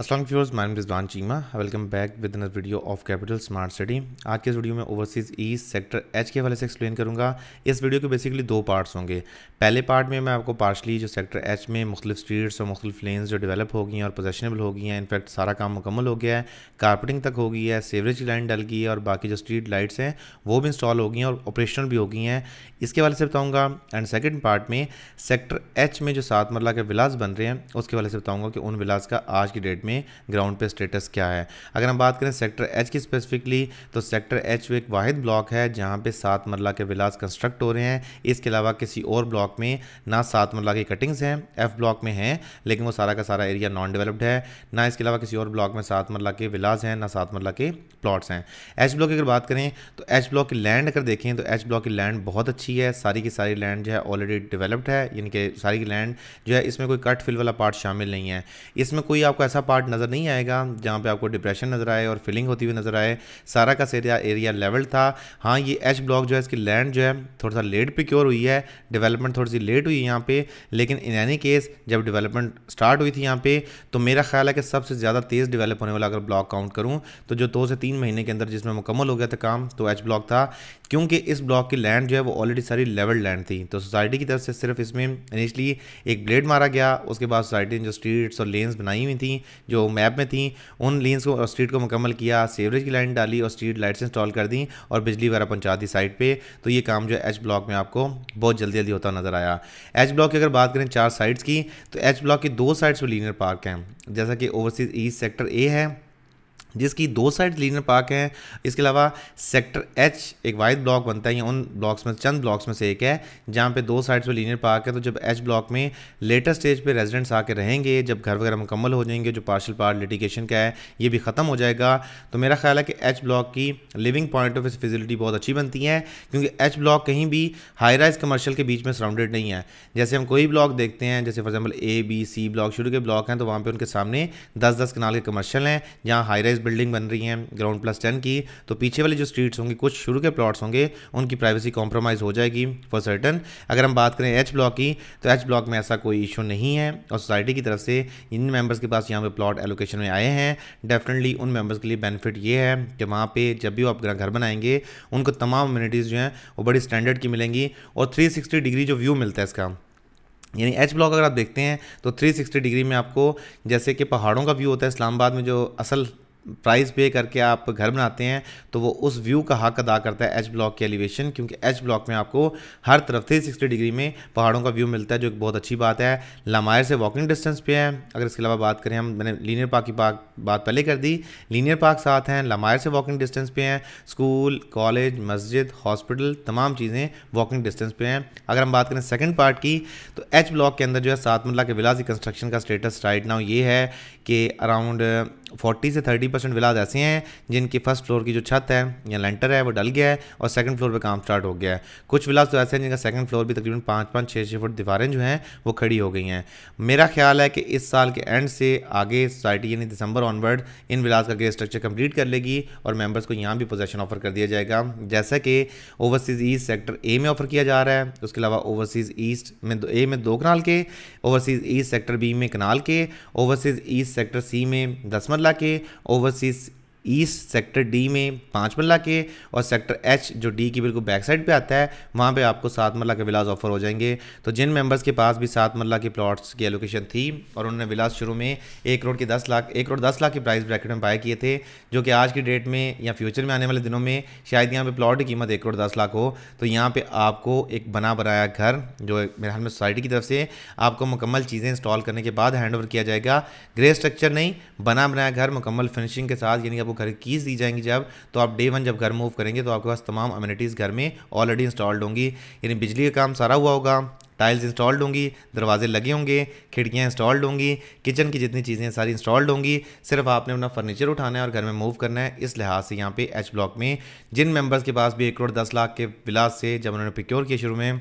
Aslam viewers my Rizwan Cheema welcome back with in video of capital smart city आज के इस video में ओवरसीज़ ईस्ट सेक्टर एच के हवाले से एक्सप्लेन करूंगा इस वीडियो के बेसिकली दो पार्ट्स होंगे पहले पार्ट में मैं आपको पार्शली जो सेक्टर एच में मुख्तलिफ स्ट्रीट्स और मुख्तलिफ लेंस जो डेवलप हो गई हैं और पोजेशनेबल हो गई हैं इनफैक्ट सारा काम मुकम्मल हो गया है कारपेटिंग तक हो गई है सेवरेज की लाइन डल गई है और बाकी जो स्ट्रीट लाइट्स हैं वो भी इंस्टॉल हो गई हैं और ऑपरेशनल भी हो गई हैं इसके हवाले से बताऊँगा एंड सेकेंड पार्ट में सेक्टर एच में जो सात मरला के विलास बन रहे हैं उसके हवाले से बताऊँगा कि उन विलास का आज की डेट में ग्राउंड पे स्टेटस क्या है अगर हम बात करें सेक्टर एच की स्पेसिफिकली तो सेक्टर एच एक वाहिद ब्लॉक है जहाँ पे सात मरला के विलास कंस्ट्रक्ट हो रहे हैं इसके अलावा किसी और ब्लॉक में ना सात मरला की कटिंग्स हैं एफ ब्लॉक में हैं लेकिन वो सारा का सारा एरिया नॉन डेवलप्ड है ना इसके अलावा किसी और ब्लॉक में सात मरला के विलास हैं ना सात मरला के प्लॉट्स हैं एच ब्लॉक की अगर बात करें तो एच ब्लॉक की लैंड अगर देखें तो एच ब्लॉक की लैंड बहुत अच्छी है सारी की सारी लैंड जो है ऑलरेडी डेवलप्ड है यानी कि सारी की लैंड जो है इसमें कोई कट फिल वाला पार्ट शामिल नहीं है इसमें कोई आपको ऐसा पार्ट पार्ट नज़र नहीं आएगा जहाँ पे आपको डिप्रेशन नज़र आए और फीलिंग होती हुई नज़र आए सारा का सेरिया एरिया लेवल था हाँ ये एच ब्लॉक जो है इसकी लैंड जो है थोड़ा सा लेट प्योर हुई है डेवलपमेंट थोड़ी सी लेट हुई है यहाँ पर लेकिन इन एनी केस जब डेवलपमेंट स्टार्ट हुई थी यहाँ पर तो मेरा ख्याल है कि सबसे ज़्यादा तेज़ डिवेलप होने वाला अगर ब्लॉक काउंट करूँ तो जो दो से तीन महीने के अंदर जिसमें मुकम्मल हो गया था काम तो एच ब्लॉक था क्योंकि इस ब्लॉक की लैंड जो है वो ऑलरेडी सारी लेवल लैंड थी तो सोसाइटी की तरफ से सिर्फ इसमें इनिशली एक ब्लेड मारा गया उसके बाद सोसाइटी ने जो स्ट्रीट्स और लेन्स बनाई हुई थी जो मैप में थी उन लेंस को और स्ट्रीट को मुकम्मल किया सेवरेज की लाइन डाली और स्ट्रीट लाइट्स इंस्टॉल कर दी और बिजली वगैरह पहुँचा दी साइड पर तो ये काम जो एच ब्लॉक में आपको बहुत जल्दी जल्दी होता नज़र आया एच ब्लॉक की अगर बात करें चार साइड्स की तो एच ब्लॉक की दो साइड्स पर लीनियर पार्क हैं जैसा कि ओवरसीज़ ईस्ट सेक्टर ए है जिसकी दो साइड लीनर पार्क हैं इसके अलावा सेक्टर एच एक वाइड ब्लॉक बनता है उन ब्लॉक्स में चंद ब्लॉक्स में से एक है जहाँ पे दो साइड्स पे लीनर पार्क है तो जब एच ब्लॉक में लेटर स्टेज पे रेजिडेंट्स आके रहेंगे जब घर वगैरह मुकम्मल हो जाएंगे जो पार्शल पार्ट लिटिगेशन का है ये भी ख़त्म हो जाएगा तो मेरा ख्याल है कि एच ब्लॉक की लिविंग पॉइंट ऑफ फेसिलिटी बहुत अच्छी बनती है क्योंकि एच ब्लॉक कहीं भी हाई राइज कमर्शियल के बीच में सराउंडेड नहीं है जैसे हम कोई ब्लॉक देखते हैं जैसे for example A B C block शुरू के ब्लॉक हैं तो वहाँ पर उनके सामने दस दस कनाल के कमर्शियल हैं जहाँ हाई राइज बिल्डिंग बन रही हैं ग्राउंड प्लस टेन की तो पीछे वाले जो स्ट्रीट्स होंगे कुछ शुरू के प्लॉट्स होंगे उनकी प्राइवेसी कॉम्प्रोमाइज़ हो जाएगी फॉर सर्टन अगर हम बात करें एच ब्लॉक की तो एच ब्लॉक में ऐसा कोई इशू नहीं है और सोसाइटी की तरफ से इन मेम्बर्स के पास यहाँ पर प्लॉट एलोकेशन में आए हैं डेफिनेटली उन मेम्बर्स के लिए बेनिफिट ये है कि वहाँ पर जब भी वो अपना घर बनाएंगे उनको तमाम अम्यूनिटीज़ जो हैं वो बड़ी स्टैंडर्ड की मिलेंगी और सिक्सटी डिग्री जो व्यू मिलता है इसका यानी एच ब्लॉक अगर आप देखते हैं तो 360 डिग्री में आपको जैसे कि पहाड़ों का व्यू होता है इस्लामाबाद में जो असल प्राइस पे करके आप घर बनाते हैं तो वो उस व्यू का हक अदा करता है एच ब्लॉक के एलिवेशन क्योंकि एच ब्लॉक में आपको हर तरफ थ्री सिक्सटी डिग्री में पहाड़ों का व्यू मिलता है जो एक बहुत अच्छी बात है लामायर से वॉकिंग डिस्टेंस पे है अगर इसके अलावा बात करें हम मैंने लीनियर पार्क की पार्क बात पहले कर दी लीनियर पार्क साथ हैं लामायर से वॉकिंग डिस्टेंस पे हैं स्कूल कॉलेज मस्जिद हॉस्पिटल तमाम चीज़ें वॉकिंग डिस्टेंस पे हैं अगर हम बात करें सेकेंड पार्ट की तो एच ब्लॉक के अंदर जो है सात मल्ला के विलासी कंस्ट्रक्शन का स्टेटस राइट नाउ ये है कि अराउंड फोर्टी से थर्टी परसेंट विलाज ऐसे हैं जिनकी फर्स्ट फ्लोर की जो छत है या लेंटर है वो डल गया है और सेकंड फ्लोर पर काम स्टार्ट हो गया है कुछ विलाज तो ऐसे हैं जिनका सेकंड फ्लोर भी तकरीबन पाँच पाँच छः छः फुट दीवारें जो हैं वो खड़ी हो गई हैं मेरा ख्याल है कि इस साल के एंड से आगे सोसाइटी यानी दिसंबर ऑनवर्ड इन विलाज का ग्रे स्ट्रक्चर कंप्लीट कर लेगी और मेम्बर्स को यहाँ भी पोजेशन ऑफर कर दिया जाएगा जैसा कि ओवरसीज़ ईस्ट सेक्टर ए में ऑफर किया जा रहा है उसके अलावा ओवरसीज़ ईस्ट में ए में दो कनाल के ओवरसीज़ ईस्ट सेक्टर बी में कनाल के ओवरसीज़ ईस्ट सेक्टर सी में दस लाख के ओवरसीज ईस्ट सेक्टर डी में पाँच मल्ला के और सेक्टर एच जो डी की बिल्कुल बैक साइड पर आता है वहाँ पर आपको सात मल्ला के विलास ऑफर हो जाएंगे तो जिन मेम्बर्स के पास भी सात मल्ला के प्लाट्स की एलोकेशन थी और उन्होंने विलास शुरू में एक करोड़ के दस लाख एक करोड़ दस लाख के प्राइस ब्रैकेट में बाय किए थे जो कि आज की डेट में या फ्यूचर में आने वाले दिनों में शायद यहाँ पर प्लाट की कीमत एक करोड़ दस लाख हो तो यहाँ पर आपको एक बना बनाया घर जो मेरे हाल में सोसाइटी की तरफ से आपको मुकम्मल चीज़ें इंस्टॉल करने के बाद हैंड किया जाएगा ग्रे स्ट्रक्चर नहीं बना बनाया घर मुकम्मल फिनिशिंग के साथ यानी आपको घर कीज़ दी जाएंगी जब तो आप डे वन जब घर मूव करेंगे तो आपके पास तमाम अम्यूनिटीज़ घर में ऑलरेडी इंस्टॉल्ड होंगी यानी बिजली का काम सारा हुआ होगा टाइल्स इंस्टॉल्ड होंगी दरवाजे लगे होंगे खिड़कियाँ इंस्टॉल्ड होंगी किचन की जितनी चीज़ें सारी इंस्टॉल्ड होंगी सिर्फ आपने अपना फर्नीचर उठाना है और घर में मूव करना है इस लिहाज से यहाँ पे एच ब्लॉक में जिन मेंबर्स के पास भी एक करोड़ दस लाख के विलास से जब उन्होंने प्रिक्योर किया शुरू में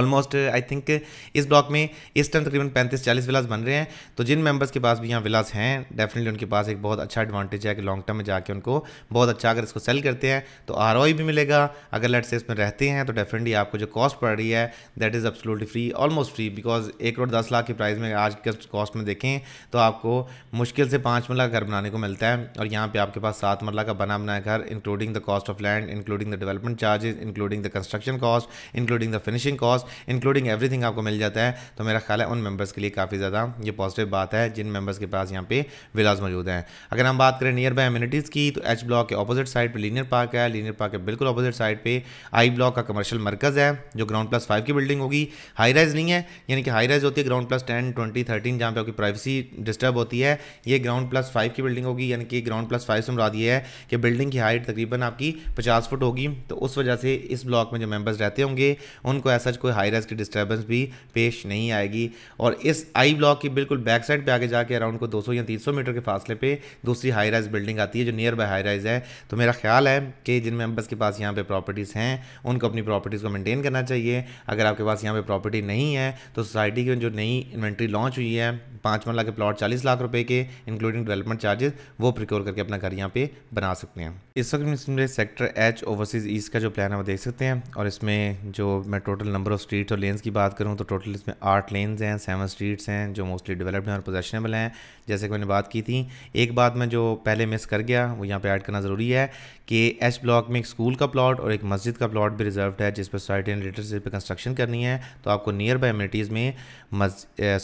ऑलमोस्ट आई थिंक इस ब्लॉक में इस टाइम तकरीबन पैंतीस चालीस विलास बन रहे हैं तो जिन मेंबर्स के पास भी यहाँ विलास हैं डेफिनेटली उनके पास एक बहुत अच्छा एडवांटेज है कि लॉन्ग टर्म में जाके उनको बहुत अच्छा अगर इसको सेल करते हैं तो आर भी मिलेगा अगर लेट से इसमें रहते हैं तो डेफिनेटली आपको जो कॉस्ट पड़ रही है that is absolutely free almost free because एक करोड़ दस लाख की प्राइस में आज के कॉस्ट में देखें तो आपको मुश्किल से पाँच मरला घर बनाने को मिलता है और यहाँ पर आपके पास सात मरला का बना बनाया घर including the cost of land including the development charges including the construction cost including the finishing cost cost including everything आपको मिल जाता है तो मेरा ख्याल है उन मेबर्स के लिए काफ़ी ज़्यादा ये पॉजिटिव बात है जिन मेबर्स के पास यहाँ पे विलाज मौजूद हैं अगर हम बात करें नियर बाय अम्यूनिटीज़ की तो एच ब्लॉक के अपोजिट साइड पर लीनियर पार्क है लीनियर पार्क के बिल्कुल अपोजिट साइड पर आई ब्लॉक का कमर्शल मरकज़ है जो ग्राउंड प्लस फाइव की बिल्डिंग होगी हाई राइज नहीं है यानी कि हाई राइज होती है ground plus ten twenty thirteen जहाँ पर आपकी प्राइवेसी डिस्टर्ब होती है ये ग्राउंड प्लस फाइव की बिल्डिंग होगी यानी कि ग्राउंड प्लस फाइव से मुराद ये है कि बिल्डिंग की हाइट तकरीबन आपकी पचास फुट होगी तो उस वजह से इस ब्लॉक में जो मेम्बर्स रहते होंगे उनको ऐसा कोई हाई रेस की डिस्टर्बेंस भी पेश नहीं आएगी और इस आई ब्लॉक की बिल्कुल बैक साइड पे आगे जाके अराउंड को 200 या 300 मीटर के फासले पे दूसरी हाई राइज बिल्डिंग आती है जो नियर बाई हाई राइज है तो मेरा ख्याल है कि जिन मेम्बर्स के पास यहाँ पर प्रॉपर्टीज़ हैं उनको अपनी प्रॉपर्टीज़ को मेनटेन करना चाहिए अगर आपके पास यहाँ पर प्रॉपर्टी नहीं है तो सोसाइटी की जो नई इन्वेंट्री लॉन्च हुई है पाँच मरला के प्लॉट चालीस लाख रुपये के इंक्लूडिंग डेवलपमेंट चार्जेस वो प्रिक्योर करके अपना घर यहाँ पे बना सकते हैं इस वक्त मुझे सेक्टर एच ओवरसीज़ ईस्ट का जो प्लान है वो देख सकते हैं और इसमें जो मैं टोटल नंबर ऑफ स्ट्रीट्स और लेन्स की बात करूँ तो टोटल इसमें आठ लेन्स हैं सेवन स्ट्रीट्स हैं जो मोस्टली डेवलप्ड हैं और पोजेशनेबल हैं जैसे कि मैंने बात की थी एक बात मैं जो पहले मिस कर गया वो यहाँ पर ऐड करना ज़रूरी है कि एच ब्लॉक में एक स्कूल का प्लॉट और एक मस्जिद का प्लॉट भी रिजर्व है जिस पर सोसाइटी एंड लिटरेचर पर कंस्ट्रक्शन करनी है तो आपको नियर बाई अम्यूनिटीज़ में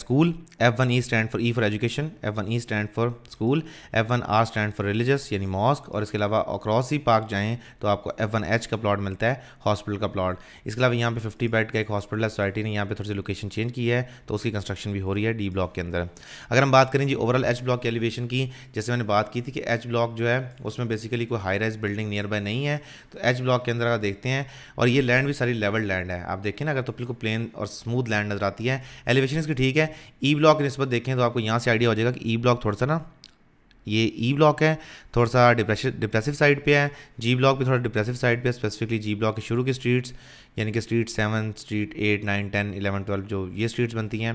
school F one east education F one E stand for school F one R stand for religious यानी मॉस्क और इसके अलावा अक्रॉस ही पार्क जाएँ तो आपको एफ वन एच का प्लॉट मिलता है हॉस्पिटल का प्लॉट इसके अलावा यहाँ पे 50 बेड का एक हॉस्पिटल है सोसाइटी ने यहाँ पे थोड़ी सी लोकेशन चेंज की है तो उसकी कंस्ट्रक्शन भी हो रही है डी ब्लॉक के अंदर अगर हम बात करें जी ओवरऑल एच ब्लॉक के एलिवेशन की जैसे मैंने बात की थी कि एच ब्लॉक जो है उसमें बेसिकली कोई high rise building nearby नहीं है तो एच ब्लॉक के अंदर अगर देखते हैं और ये लैंड भी सारी लेवल लैंड है आप देखें ना अगर तो बिल्कुल प्लेन और स्मूथ लैंड नजर आती है एलिवेशन इसकी ठीक है ई ब्लॉक नस्बत देखें तो आपको यहाँ से आइडिया हो जाएगा कि ई ब्लॉक थोड़ा सा ना ये ई ब्लॉक है थोड़ा सा डिप्रेशन डिप्रेसिव साइड पे है जी ब्लॉक भी थोड़ा डिप्रेसिव साइड पे है स्पेसिफिकली जी ब्लॉक के शुरू की स्ट्रीट्स यानी कि street seven street eight nine ten eleven twelve जो ये स्ट्रीट्स बनती हैं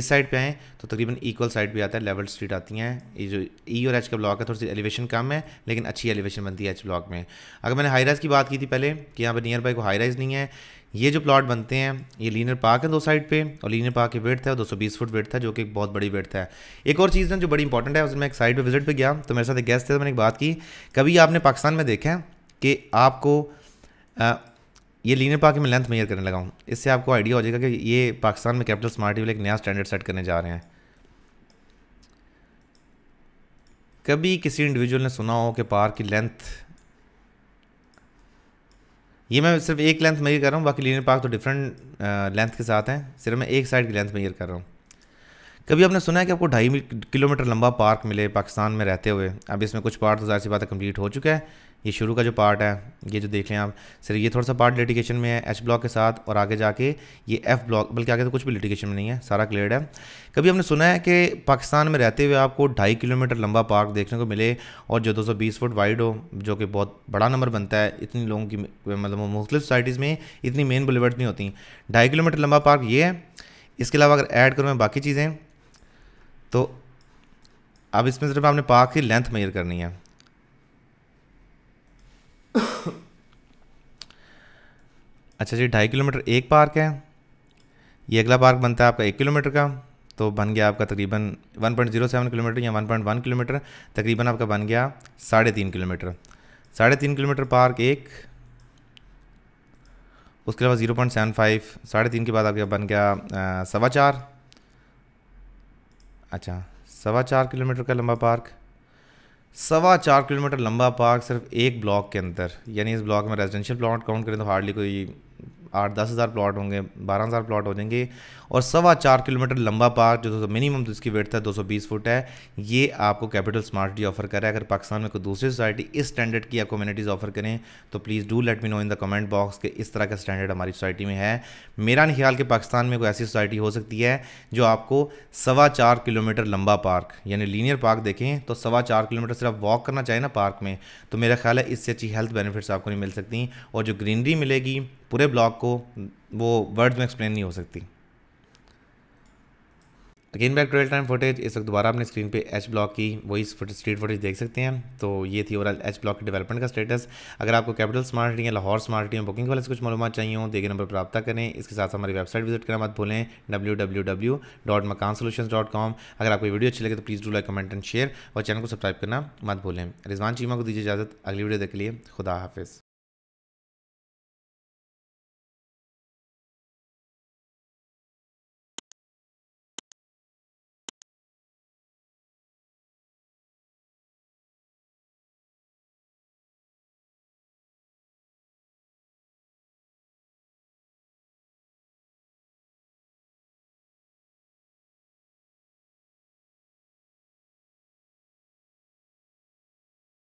इस साइड पे आएँ तो तकरीबन इक्वल साइड पे आता है लेवल स्ट्रीट आती हैं ये जो ई e और एच का ब्लॉक है थोड़ी सी एलिवेशन कम है लेकिन अच्छी एलिवेशन बनती है एच ब्लॉक में अगर मैंने हाई राइज की बात की थी पहले कि यहाँ पर नियर बाई को हाई राइज नहीं है ये जो प्लॉट बनते हैं ये लीनर पार्क है दो साइड पे और लीनर पार्क की वेट था दो सौ बीस फुट वेट था जो कि बहुत बड़ी वेट था एक और चीज़ ना जो बड़ी इंपॉर्टेंट है उसमें मैं एक साइड पे विजिट पे गया तो मेरे साथ एक गेस्ट थे तो मैंने एक बात की कभी आपने पाकिस्तान में देखा है कि आपको आ, ये लीनर पार्क में लेंथ मेजर करने लगा हूँ इससे आपको आइडिया हो जाएगा कि ये पाकिस्तान में कैपिटल स्मार्ट एक नया स्टैंडर्ड सेट करने जा रहे हैं कभी किसी इंडिविजुअल ने सुना हो कि पार्क की लेंथ ये मैं सिर्फ एक लेंथ मेजर कर रहा हूँ बाकी लीनियर पार्क तो डिफरेंट लेंथ uh, के साथ हैं सिर्फ मैं एक साइड की लेंथ मेजर कर रहा हूँ कभी आपने सुना है कि आपको ढाई किलोमीटर लंबा पार्क मिले पाकिस्तान में रहते हुए अब इसमें कुछ पार्ट तो जाहिर सी बात है कम्प्लीट हो चुका है ये शुरू का जो पार्ट है ये जो देख लें आप सर ये थोड़ा सा पार्ट लिटिगेशन में है एच ब्लॉक के साथ और आगे जाके ये एफ ब्लॉक बल्कि आगे तो कुछ भी लिटिगेशन में नहीं है सारा क्लियर है कभी हमने सुना है कि पाकिस्तान में रहते हुए आपको ढाई किलोमीटर लंबा पार्क देखने को मिले और जो 220 फुट वाइड हो जो कि बहुत बड़ा नंबर बनता है इतनी लोगों की मतलब मुख्तु सोसाइटीज़ में इतनी मेन बुलेवर्ड नहीं होती ढाई किलोमीटर लंबा पार्क ये है इसके अलावा अगर ऐड करूँ मैं बाकी चीज़ें तो अब इसमें सिर्फ आपने पाक की लेंथ मेजर करनी है अच्छा जी ढाई किलोमीटर एक पार्क है ये अगला पार्क बनता है आपका एक किलोमीटर का तो बन गया आपका तकरीबन 1.07 किलोमीटर या 1.1 किलोमीटर तकरीबन आपका बन गया साढ़े तीन किलोमीटर साढ़े तीन किलोमीटर पार्क एक उसके अलावा ज़ीरो पॉइंट सेवन फाइव साढ़े तीन के बाद आपका बन गया सवा चार अच्छा सवा चार किलोमीटर का लंबा पार्क सवा चार किलोमीटर लंबा पार्क सिर्फ एक ब्लॉक के अंदर यानी इस ब्लॉक में रेजिडेंशियल प्लॉट काउंट करें तो हार्डली कोई आठ दस हज़ार प्लाट होंगे बारह हज़ार प्लाट हो जाएंगे और सवा चार किलोमीटर लंबा पार्क जो मिनिमम जिसकी वेट था दो सौ बीस फुट है ये आपको कैपिटल स्मार्ट सिटी ऑफर कर रहा है अगर पाकिस्तान में कोई दूसरी सोसाइटी इस स्टैंडर्ड की या कम्युनिटीज़ ऑफर करें तो please do let me know in the comment box के इस तरह का स्टैंडर्ड हमारी सोसाइटी में है मेरा नहीं ख्याल कि पाकिस्तान में कोई ऐसी सोसाइटी हो सकती है जो आपको सवा चार किलोमीटर लंबा पार्क यानी लीनियर पार्क देखें तो सवा चार किलोमीटर सिर्फ वॉक करना चाहिए ना पार्क में तो मेरा ख्याल है इससे अच्छी हेल्थ बेनिफिट्स आपको नहीं मिल सकती और जो ग्रीनरी मिलेगी पूरे ब्लॉक आपको वो वर्ड्स में एक्सप्लेन नहीं हो सकती again back trail time footage इस वक्त दोबारा अपने स्क्रीन पे एच ब्लॉक की वही स्ट्रीट फुटेज देख सकते हैं तो ये थी ओवरऑल एच ब्लॉक की डेवलपमेंट का स्टेटस अगर आपको कैपिटल स्मार्ट सिटी या लाहौर स्मार्ट सिटी में बुकिंग वाले से कुछ मालूम चाहिए हो देखे नंबर पर रब्ता करें इसके साथ हमारी वेबसाइट विजिट करना मत भूलें W W W dot Makaan solution dot com अगर आपको वीडियो अच्छी लगे तो please do like comment and share और चैनल को सब्सक्राइब करना मत भूलें रिजवान चीमा को दीजिए इजाज़त अगली वीडियो देख लिए खुदा हाफिज़